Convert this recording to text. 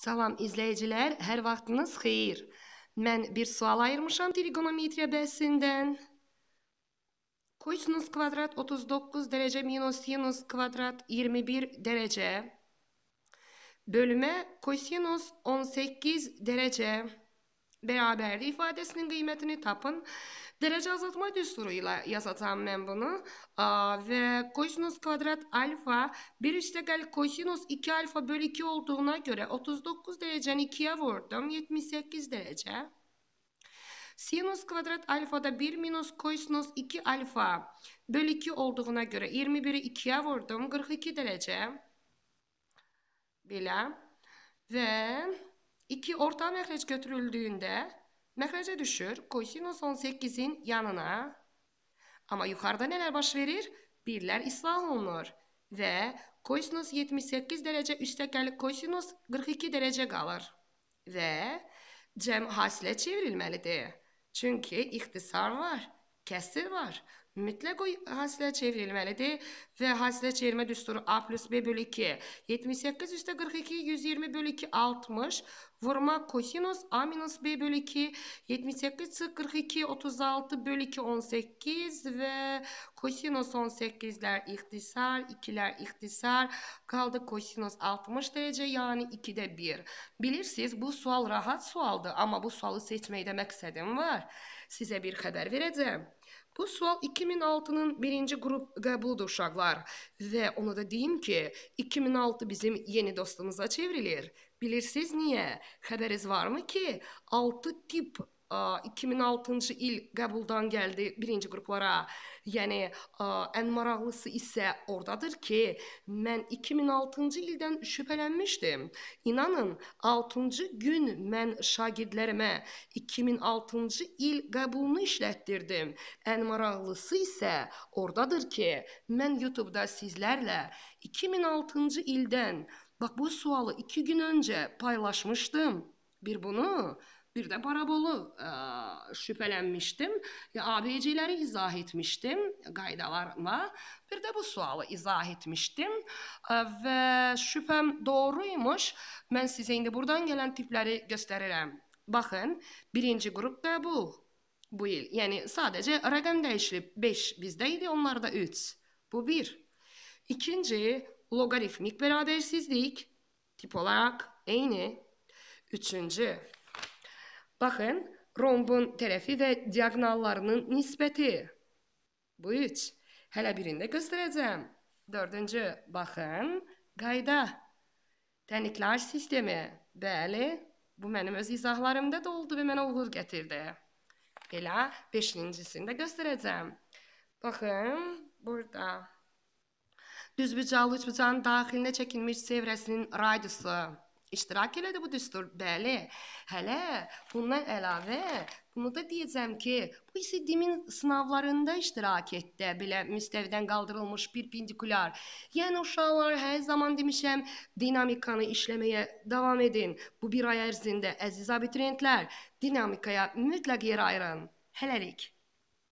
Salam izləyicilər, hər vaxtınız xeyir. Mən bir sual ayırmışam trigonometriya bəhsindən. Kosinus kvadrat 39 dərəcə minus sinus kvadrat 21 dərəcə bölmə kosinus 18 dərəcə beraberliği ifadesinin kıymetini tapın. Derece azaltma düsturuyla yazatacağım ben bunu. Aa, ve kosinus kvadrat alfa 1 gel kosinus 2 alfa bölü 2 olduğuna göre 39 dereceni 2'ye vurdum. 78 derece. Sinüs kvadrat alfada 1 minus kosinus 2 alfa bölü 2 olduğuna göre 21'i 2'ye vurdum. 42 derece. Bile. Ve 2 orta məxrec götürüldüğündə məxrece düşür. Kosinus 18'in yanına. Ama yukarıda neler baş verir? Birler ıslah olunur. Ve kosinus 78 derece üsttekarlı kosinus 42 derece kalır. Ve cem hasile çevrilmelidir. Çünkü ihtisar var, kesir var mütləq o hasilə çevrilməlidir və hasilə çevirmə düsturu A plus B bölü 2 78 üstə 42 120 bölü 2 60 vurma kosinus A minus B bölü 2 78 çıx 42 36 bölü 2 18 və kosinus 18-lər ixtisar 2-lər ixtisar qaldı kosinus 60 dərəcə yəni 2-də 1 bilirsiniz bu sual rahat sualdır amma bu sualı seçməkdə məqsədim var sizə bir xəbər verəcəm bu sual 2 2006-nın birinci qrup qəbuludur uşaqlar və ona da deyim ki, 2006 bizim yeni dostumuza çevrilir. Bilirsiniz niyə? Xəbəriniz varmı ki, 6 tip 2006-cı il qəbuldan gəldi birinci qruplara. Yəni ən maraqlısı isə ordadır ki, mən 2006-cı ildən şübhələnmişdim. İnanın, 6-cı gün mən şagirdlərimə 2006-cı il qəbulunu işlətdirdim. Ən maraqlısı isə ordadır ki, mən YouTube-da sizlərlə 2006-cı ildən bax bu sualı 2 gün öncə paylaşmışdım. Bir bunu bir de Barabolu e, şüphelenmiştim. E, ABC'leri izah etmiştim gaydalarla. Bir de bu sualı izah etmiştim. E, ve şüphem doğruymuş. Ben size şimdi buradan gelen tipleri gösteririm. Bakın birinci grup da bu. Bu yıl. Yani sadece rakam değişti. 5 bizdeydi, onlar da 3. Bu bir. İkinci logaritmik berabersizlik. Tip olarak aynı. Üçüncü Baxın, rombun tərəfi və diaqnallarının nisbəti. Bu üç. Hələ birində göstərəcəm. Dördüncü, baxın, qayda. Təniklər sistemi. Bəli, bu mənim öz izahlarımda da oldu və mənə uğur gətirdi. Belə beşincisini də göstərəcəm. Baxın, burada. Düzbucaqlı üçbucağın daxilinə çəkilmiş çevrəsinin radiusu iştirak elədi bu düstur. Bəli. Hələ bundan əlavə bunu da deyəcəm ki, bu isə DİM-in sınavlarında iştirak etdi, belə müstəvidən qaldırılmış bir pendikulyar. Yəni uşaqlar hər zaman demişəm, dinamikanı işləməyə davam edin. Bu bir ay ərzində əziz abituriyentlər, dinamikaya mütləq yer ayırın. Hələlik.